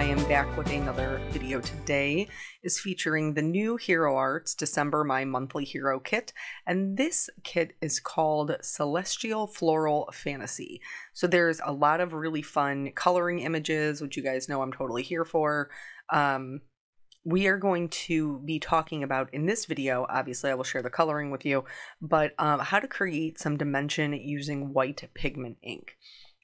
I am back with another video today is featuring the new Hero Arts December My Monthly Hero Kit. And this kit is called Celestial Floral Fantasy. So there's a lot of really fun coloring images, which you guys know I'm totally here for. Um, we are going to be talking about in this video obviously i will share the coloring with you but um, how to create some dimension using white pigment ink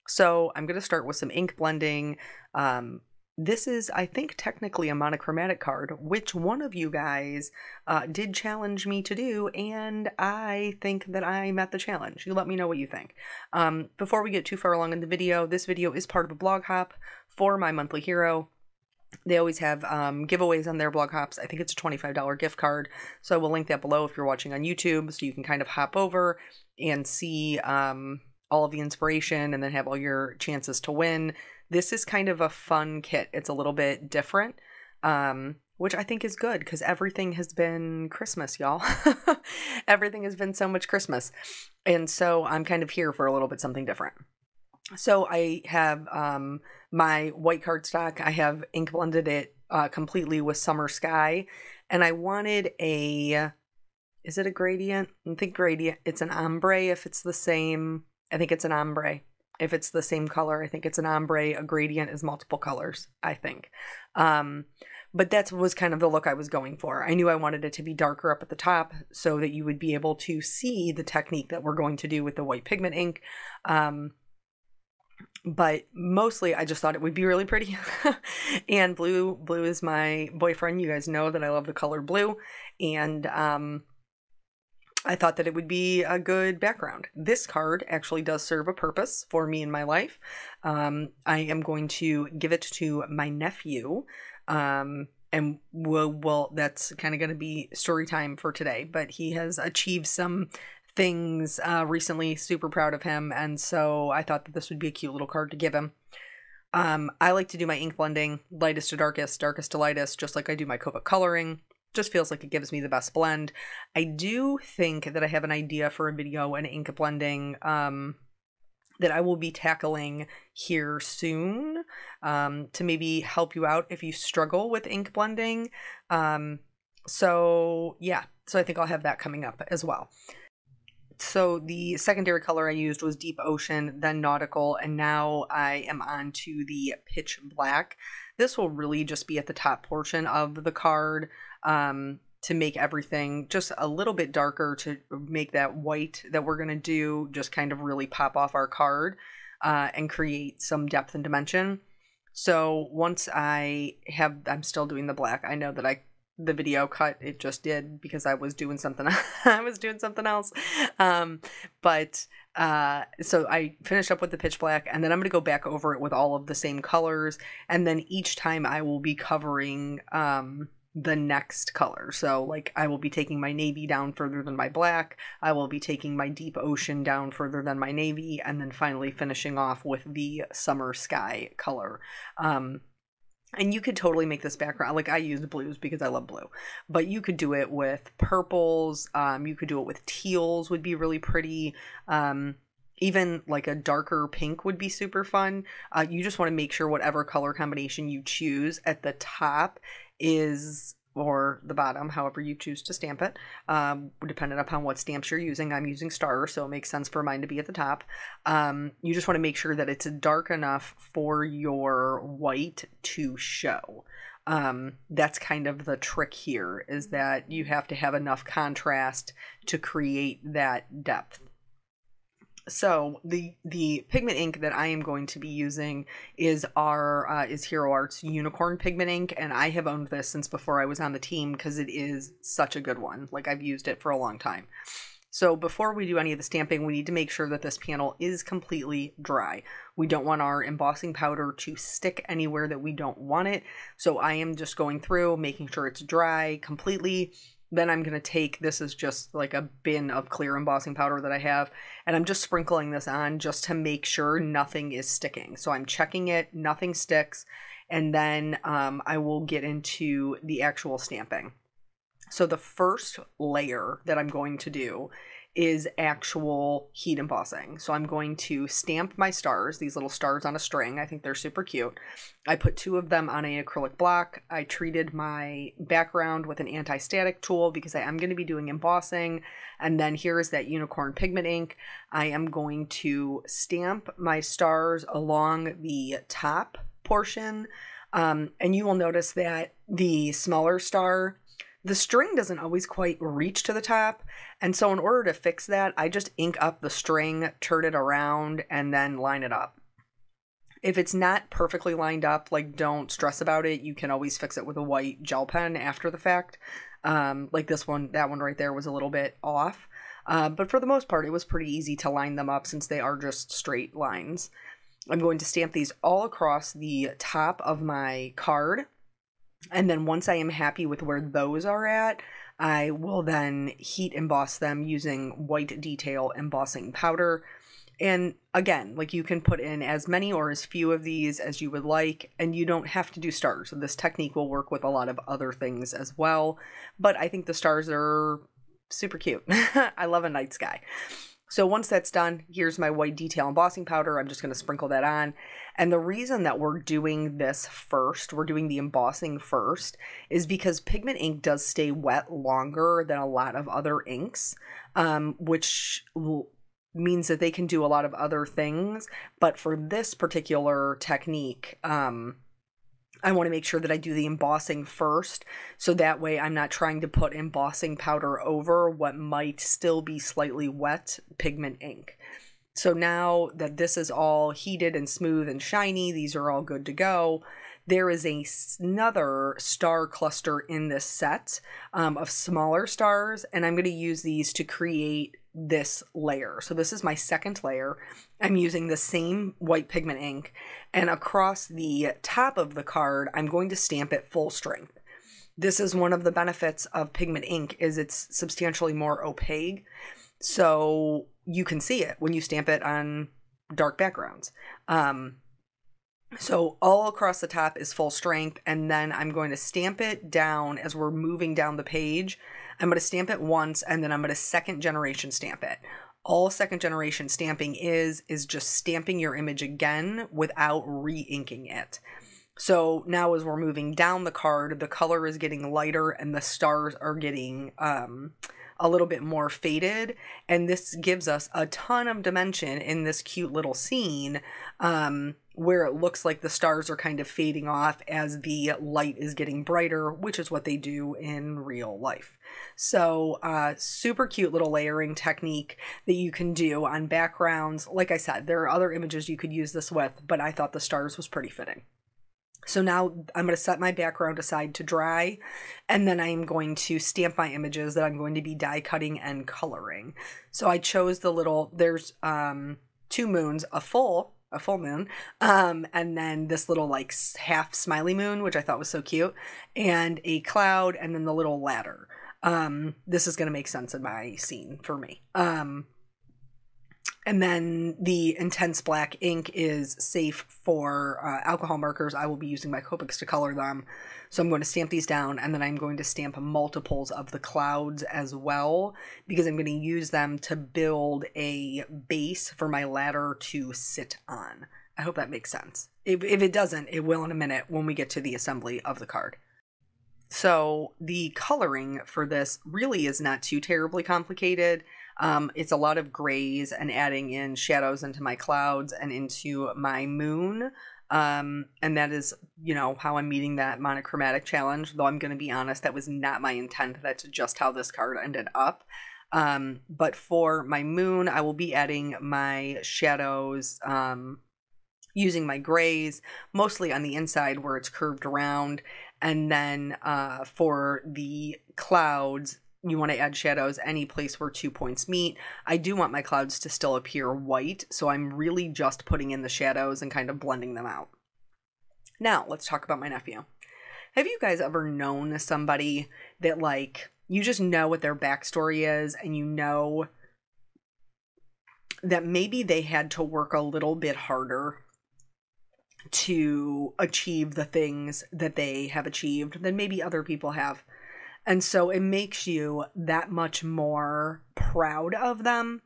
so i'm going to start with some ink blending um, this is, I think, technically a monochromatic card, which one of you guys uh, did challenge me to do, and I think that I met the challenge. You let me know what you think. Um, before we get too far along in the video, this video is part of a blog hop for My Monthly Hero. They always have um, giveaways on their blog hops. I think it's a $25 gift card, so we'll link that below if you're watching on YouTube, so you can kind of hop over and see um, all of the inspiration and then have all your chances to win this is kind of a fun kit. It's a little bit different, um, which I think is good because everything has been Christmas, y'all. everything has been so much Christmas. And so I'm kind of here for a little bit something different. So I have um, my white cardstock. I have ink blended it uh, completely with Summer Sky. And I wanted a, is it a gradient? I think gradient. It's an ombre if it's the same. I think it's an ombre if it's the same color. I think it's an ombre. A gradient is multiple colors, I think. Um, but that was kind of the look I was going for. I knew I wanted it to be darker up at the top so that you would be able to see the technique that we're going to do with the white pigment ink. Um, but mostly I just thought it would be really pretty. and blue, blue is my boyfriend. You guys know that I love the color blue. And um, I thought that it would be a good background. This card actually does serve a purpose for me in my life. Um, I am going to give it to my nephew. Um, and well, that's kind of going to be story time for today. But he has achieved some things uh, recently. Super proud of him. And so I thought that this would be a cute little card to give him. Um, I like to do my ink blending, lightest to darkest, darkest to lightest, just like I do my Kova coloring just feels like it gives me the best blend. I do think that I have an idea for a video on ink blending um, that I will be tackling here soon um, to maybe help you out if you struggle with ink blending. Um, so yeah, so I think I'll have that coming up as well. So the secondary color I used was Deep Ocean, then Nautical, and now I am on to the Pitch Black. This will really just be at the top portion of the card um, to make everything just a little bit darker to make that white that we're going to do just kind of really pop off our card uh, and create some depth and dimension. So once I have, I'm still doing the black. I know that I the video cut it just did because I was doing something. I was doing something else. Um, but uh, so I finished up with the pitch black, and then I'm gonna go back over it with all of the same colors, and then each time I will be covering um, the next color. So, like, I will be taking my navy down further than my black. I will be taking my deep ocean down further than my navy, and then finally finishing off with the summer sky color. Um, and you could totally make this background like i use blues because i love blue but you could do it with purples um, you could do it with teals would be really pretty um, even like a darker pink would be super fun uh, you just want to make sure whatever color combination you choose at the top is or the bottom, however you choose to stamp it, um, depending upon what stamps you're using. I'm using star, so it makes sense for mine to be at the top. Um, you just want to make sure that it's dark enough for your white to show. Um, that's kind of the trick here is that you have to have enough contrast to create that depth. So the the pigment ink that I am going to be using is our uh, is Hero Arts Unicorn pigment ink, and I have owned this since before I was on the team because it is such a good one. Like I've used it for a long time. So before we do any of the stamping, we need to make sure that this panel is completely dry. We don't want our embossing powder to stick anywhere that we don't want it. So I am just going through, making sure it's dry completely, then I'm going to take this is just like a bin of clear embossing powder that I have and I'm just sprinkling this on just to make sure nothing is sticking. So I'm checking it, nothing sticks, and then um, I will get into the actual stamping. So the first layer that I'm going to do is actual heat embossing. So I'm going to stamp my stars, these little stars on a string. I think they're super cute. I put two of them on an acrylic block. I treated my background with an anti-static tool because I am going to be doing embossing. And then here is that unicorn pigment ink. I am going to stamp my stars along the top portion. Um, and you will notice that the smaller star the string doesn't always quite reach to the top. And so, in order to fix that, I just ink up the string, turn it around, and then line it up. If it's not perfectly lined up, like don't stress about it. You can always fix it with a white gel pen after the fact. Um, like this one, that one right there was a little bit off. Uh, but for the most part, it was pretty easy to line them up since they are just straight lines. I'm going to stamp these all across the top of my card and then once I am happy with where those are at, I will then heat emboss them using white detail embossing powder. And again, like you can put in as many or as few of these as you would like, and you don't have to do stars. So this technique will work with a lot of other things as well. But I think the stars are super cute. I love a night sky. So once that's done, here's my white detail embossing powder. I'm just going to sprinkle that on. And the reason that we're doing this first, we're doing the embossing first, is because pigment ink does stay wet longer than a lot of other inks, um, which means that they can do a lot of other things. But for this particular technique, um, I want to make sure that I do the embossing first so that way I'm not trying to put embossing powder over what might still be slightly wet pigment ink. So now that this is all heated and smooth and shiny, these are all good to go. There is a, another star cluster in this set um, of smaller stars, and I'm going to use these to create this layer. So this is my second layer. I'm using the same white pigment ink, and across the top of the card, I'm going to stamp it full strength this is one of the benefits of pigment ink is it's substantially more opaque so you can see it when you stamp it on dark backgrounds um, so all across the top is full strength, and then I'm going to stamp it down as we're moving down the page. I'm going to stamp it once, and then I'm going to second generation stamp it. All second generation stamping is, is just stamping your image again without re-inking it. So now as we're moving down the card, the color is getting lighter and the stars are getting um, a little bit more faded. And this gives us a ton of dimension in this cute little scene um, where it looks like the stars are kind of fading off as the light is getting brighter, which is what they do in real life. So, uh, super cute little layering technique that you can do on backgrounds. Like I said, there are other images you could use this with, but I thought the stars was pretty fitting. So now I'm going to set my background aside to dry, and then I am going to stamp my images that I'm going to be die cutting and coloring. So I chose the little, there's um, two moons, a full, a full moon, um, and then this little like half smiley moon, which I thought was so cute, and a cloud, and then the little ladder. Um, this is going to make sense in my scene for me. Um, and then the intense black ink is safe for uh, alcohol markers. I will be using my Copics to color them. So I'm going to stamp these down and then I'm going to stamp multiples of the clouds as well because I'm going to use them to build a base for my ladder to sit on. I hope that makes sense. If, if it doesn't, it will in a minute when we get to the assembly of the card. So the coloring for this really is not too terribly complicated um, it's a lot of grays and adding in shadows into my clouds and into my moon. Um, and that is, you know, how I'm meeting that monochromatic challenge. Though I'm going to be honest, that was not my intent. That's just how this card ended up. Um, but for my moon, I will be adding my shadows um, using my grays, mostly on the inside where it's curved around. And then uh, for the clouds, you want to add shadows any place where two points meet. I do want my clouds to still appear white, so I'm really just putting in the shadows and kind of blending them out. Now, let's talk about my nephew. Have you guys ever known somebody that, like, you just know what their backstory is and you know that maybe they had to work a little bit harder to achieve the things that they have achieved than maybe other people have? And so it makes you that much more proud of them.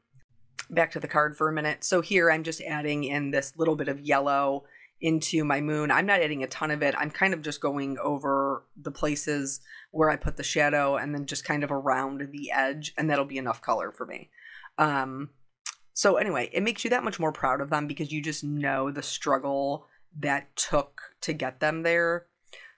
Back to the card for a minute. So here I'm just adding in this little bit of yellow into my moon. I'm not adding a ton of it. I'm kind of just going over the places where I put the shadow and then just kind of around the edge, and that'll be enough color for me. Um, so, anyway, it makes you that much more proud of them because you just know the struggle that took to get them there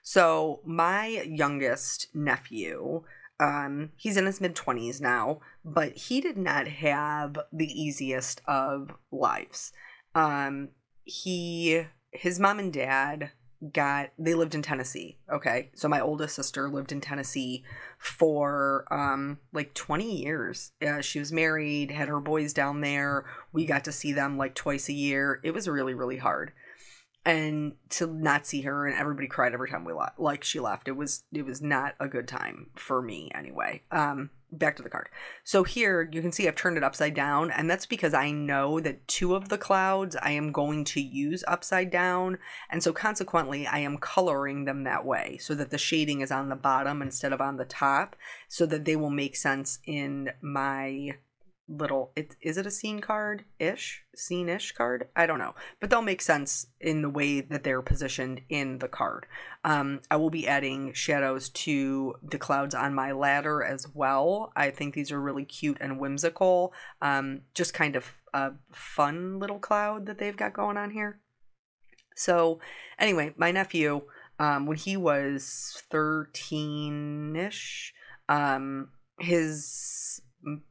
so my youngest nephew, um, he's in his mid 20s now, but he did not have the easiest of lives. Um, he, his mom and dad got, they lived in Tennessee. Okay. So my oldest sister lived in Tennessee for um, like 20 years. Uh, she was married, had her boys down there. We got to see them like twice a year. It was really, really hard and to not see her and everybody cried every time we left like she left it was it was not a good time for me anyway um back to the card so here you can see i've turned it upside down and that's because i know that two of the clouds i am going to use upside down and so consequently i am coloring them that way so that the shading is on the bottom instead of on the top so that they will make sense in my little it is it a scene card ish scene ish card i don't know but they'll make sense in the way that they're positioned in the card um, i will be adding shadows to the clouds on my ladder as well i think these are really cute and whimsical um, just kind of a fun little cloud that they've got going on here so anyway my nephew um, when he was 13ish um, his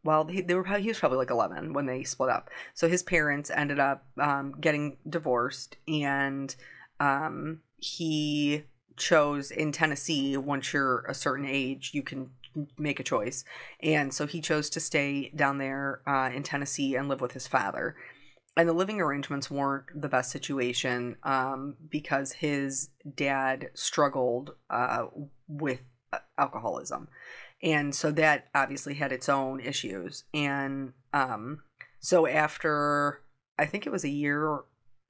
well, he, they were he was probably like eleven when they split up. So his parents ended up um, getting divorced, and um, he chose in Tennessee. Once you're a certain age, you can make a choice, and so he chose to stay down there uh, in Tennessee and live with his father. And the living arrangements weren't the best situation um, because his dad struggled uh, with alcoholism. And so that obviously had its own issues. And um, so after, I think it was a year,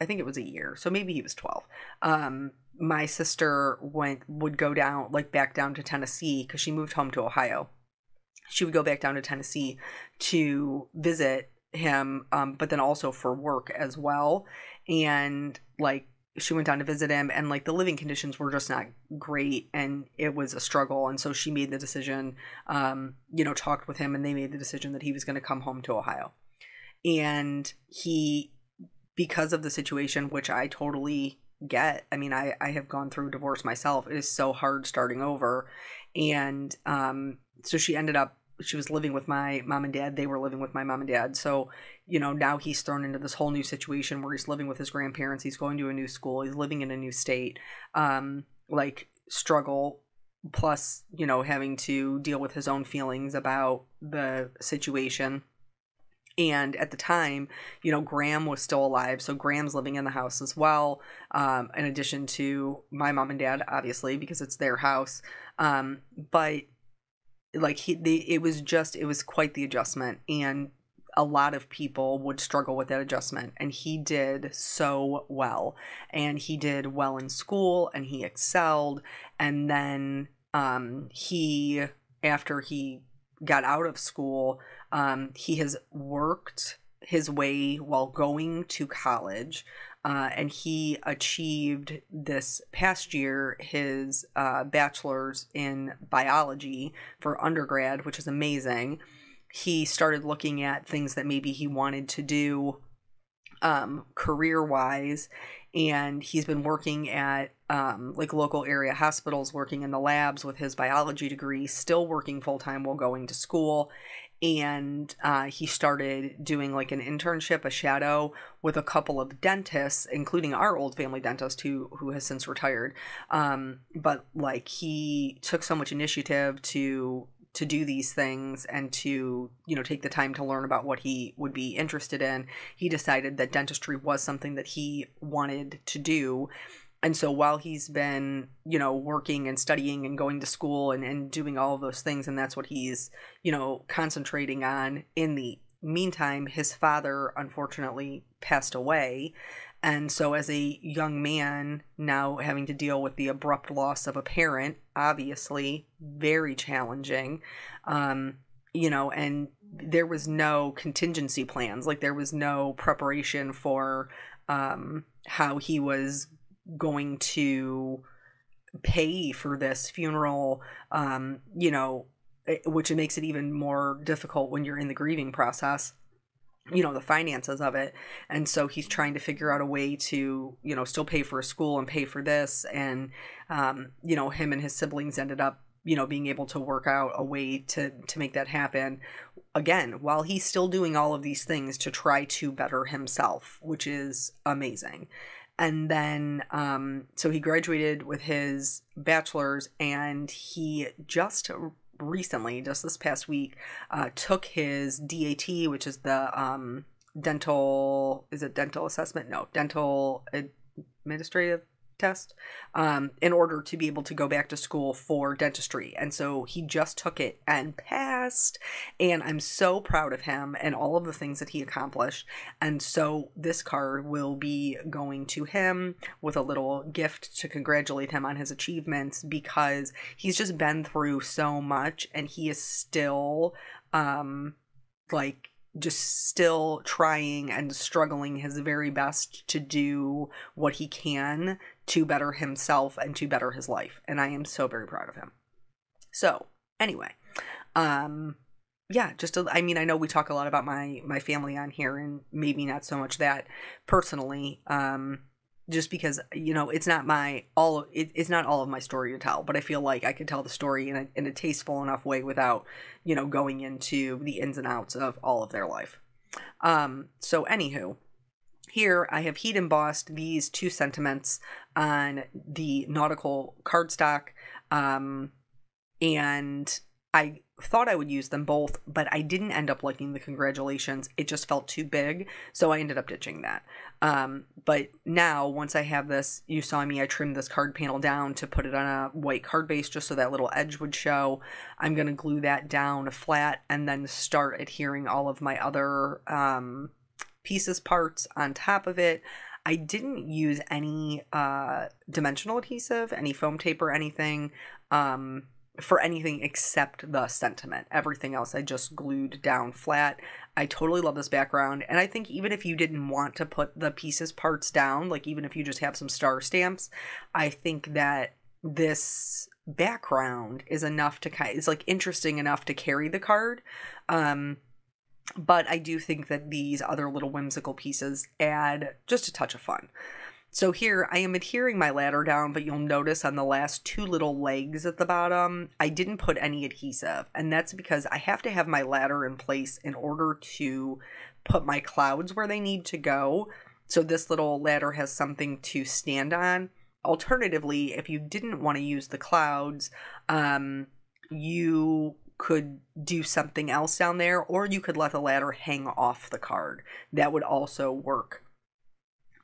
I think it was a year, so maybe he was 12. Um, my sister went would go down like back down to Tennessee because she moved home to Ohio. She would go back down to Tennessee to visit him, um, but then also for work as well. And like she went down to visit him and like the living conditions were just not great and it was a struggle and so she made the decision um you know talked with him and they made the decision that he was going to come home to ohio and he because of the situation which i totally get i mean i i have gone through divorce myself it is so hard starting over and um so she ended up she was living with my mom and dad. They were living with my mom and dad. So, you know, now he's thrown into this whole new situation where he's living with his grandparents. He's going to a new school. He's living in a new state. Um, like struggle plus, you know, having to deal with his own feelings about the situation. And at the time, you know, Graham was still alive. So Graham's living in the house as well, um, in addition to my mom and dad, obviously, because it's their house. Um, but like he they, it was just it was quite the adjustment and a lot of people would struggle with that adjustment and he did so well and he did well in school and he excelled and then um he after he got out of school um he has worked his way while going to college uh, and he achieved this past year his uh, bachelor's in biology for undergrad, which is amazing. He started looking at things that maybe he wanted to do um, career wise, and he's been working at um, like local area hospitals, working in the labs with his biology degree, still working full time while going to school and uh, he started doing like an internship, a shadow with a couple of dentists, including our old family dentist who who has since retired. Um, but like he took so much initiative to to do these things and to you know take the time to learn about what he would be interested in. He decided that dentistry was something that he wanted to do, and so while he's been, you know, working and studying and going to school and, and doing all those things, and that's what he's, you know, concentrating on, in the meantime, his father unfortunately passed away. And so, as a young man, now having to deal with the abrupt loss of a parent, obviously very challenging, um, you know, and there was no contingency plans. Like, there was no preparation for um, how he was going to pay for this funeral um you know eh, which it makes it even more difficult when you're in the grieving process you know the finances of it and so he's trying to figure out a way to you know still pay for a school and pay for this and um you know him and his siblings ended up you know being able to work out a way to to make that happen again while he's still doing all of these things to try to better himself which is amazing and then um, so he graduated with his bachelor's and he just recently just this past week uh, took his dat which is the um, dental is it dental assessment no dental administrative test um, in order to be able to go back to school for dentistry. And so he just took it and passed. And I'm so proud of him and all of the things that he accomplished. And so this card will be going to him with a little gift to congratulate him on his achievements because he's just been through so much and he is still um like just still trying and struggling his very best to do what he can to better himself and to better his life. And I am so very proud of him. So, anyway, um, yeah, just a, I mean, I know we talk a lot about my my family on here, and maybe not so much that personally, um, just because you know it's not my all of, it, it's not all of my story to tell, but I feel like I could tell the story in a in a tasteful enough way without you know going into the ins and outs of all of their life. Um, so anywho, here I have heat embossed these two sentiments on the nautical cardstock. Um, and I thought I would use them both, but I didn't end up liking the congratulations. It just felt too big, so I ended up ditching that. Um, but now, once I have this, you saw me, I trimmed this card panel down to put it on a white card base just so that little edge would show. I'm going to glue that down flat and then start adhering all of my other um, pieces, parts on top of it. I didn't use any uh, dimensional adhesive, any foam tape, or anything um, for anything except the sentiment. Everything else I just glued down flat. I totally love this background. And I think even if you didn't want to put the pieces parts down, like even if you just have some star stamps, I think that this background is enough to kind it's like interesting enough to carry the card. Um, but I do think that these other little whimsical pieces add just a touch of fun. So here, I am adhering my ladder down, but you'll notice on the last two little legs at the bottom, I didn't put any adhesive. And that's because I have to have my ladder in place in order to put my clouds where they need to go. So this little ladder has something to stand on. Alternatively, if you didn't want to use the clouds, um, you could do something else down there, or you could let the ladder hang off the card. That would also work.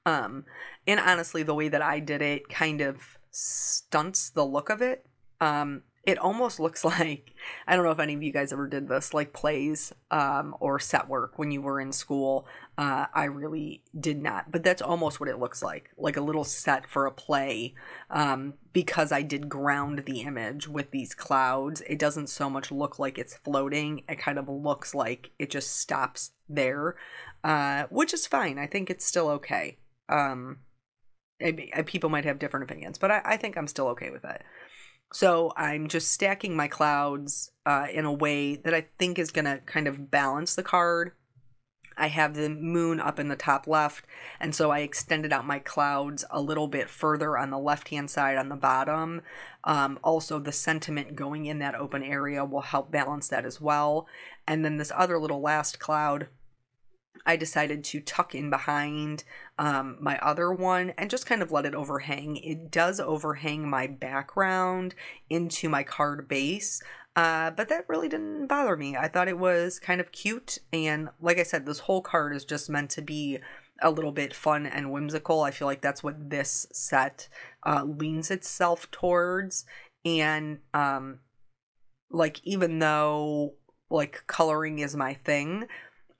Um, and honestly, the way that I did it kind of stunts the look of it. Um, it almost looks like I don't know if any of you guys ever did this, like plays um, or set work when you were in school. Uh, I really did not, but that's almost what it looks like, like a little set for a play. Um, because I did ground the image with these clouds, it doesn't so much look like it's floating. It kind of looks like it just stops there, uh, which is fine. I think it's still okay. Um, people might have different opinions, but I, I think I'm still okay with that. So I'm just stacking my clouds uh, in a way that I think is going to kind of balance the card. I have the moon up in the top left, and so I extended out my clouds a little bit further on the left hand side on the bottom. Um, also, the sentiment going in that open area will help balance that as well. And then this other little last cloud I decided to tuck in behind um, my other one and just kind of let it overhang. It does overhang my background into my card base, uh, but that really didn't bother me. I thought it was kind of cute. And like I said, this whole card is just meant to be a little bit fun and whimsical. I feel like that's what this set uh, leans itself towards. And um, like, even though like coloring is my thing,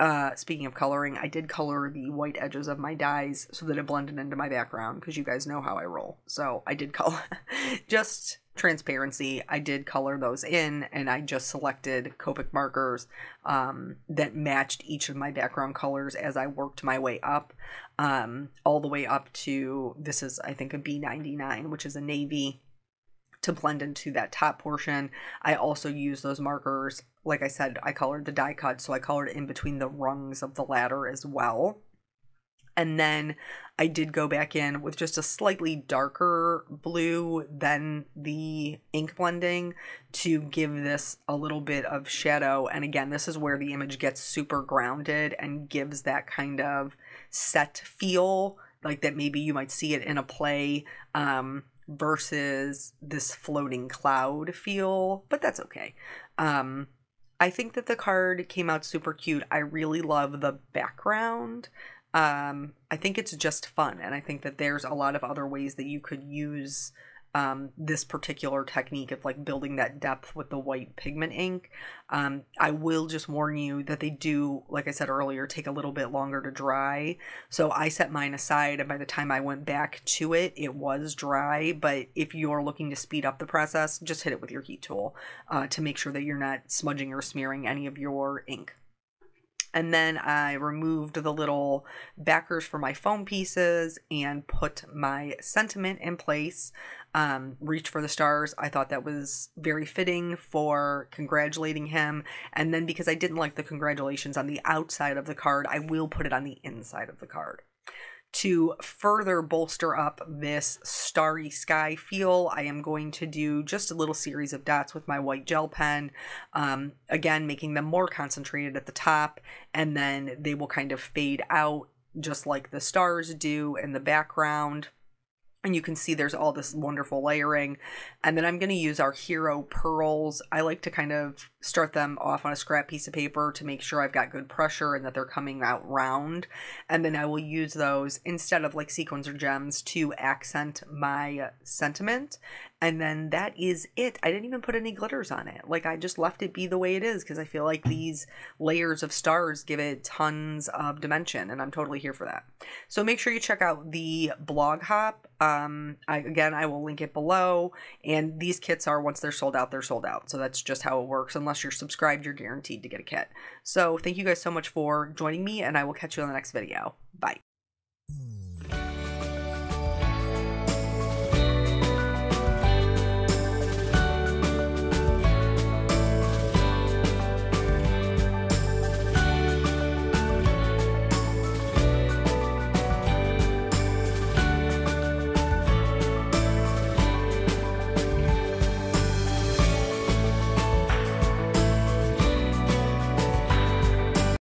uh, speaking of coloring, I did color the white edges of my dies so that it blended into my background because you guys know how I roll. So I did color, just transparency, I did color those in and I just selected Copic markers um, that matched each of my background colors as I worked my way up, um, all the way up to this is, I think, a B99, which is a navy to blend into that top portion. I also use those markers. Like I said, I colored the die cut, so I colored in between the rungs of the ladder as well. And then I did go back in with just a slightly darker blue than the ink blending to give this a little bit of shadow. And again, this is where the image gets super grounded and gives that kind of set feel like that maybe you might see it in a play um, versus this floating cloud feel, but that's okay. Um, I think that the card came out super cute. I really love the background. Um, I think it's just fun, and I think that there's a lot of other ways that you could use um, this particular technique of like building that depth with the white pigment ink. Um, I will just warn you that they do, like I said earlier, take a little bit longer to dry. So I set mine aside, and by the time I went back to it, it was dry. But if you're looking to speed up the process, just hit it with your heat tool uh, to make sure that you're not smudging or smearing any of your ink. And then I removed the little backers for my foam pieces and put my sentiment in place um, Reach for the Stars. I thought that was very fitting for congratulating him. And then because I didn't like the congratulations on the outside of the card, I will put it on the inside of the card. To further bolster up this starry sky feel, I am going to do just a little series of dots with my white gel pen. Um, again, making them more concentrated at the top, and then they will kind of fade out just like the stars do in the background. And you can see there's all this wonderful layering. And then I'm going to use our hero pearls. I like to kind of start them off on a scrap piece of paper to make sure I've got good pressure and that they're coming out round. And then I will use those instead of like sequins or gems to accent my sentiment and then that is it i didn't even put any glitters on it like i just left it be the way it is because i feel like these layers of stars give it tons of dimension and i'm totally here for that so make sure you check out the blog hop um I, again i will link it below and these kits are once they're sold out they're sold out so that's just how it works unless you're subscribed you're guaranteed to get a kit so thank you guys so much for joining me and i will catch you on the next video bye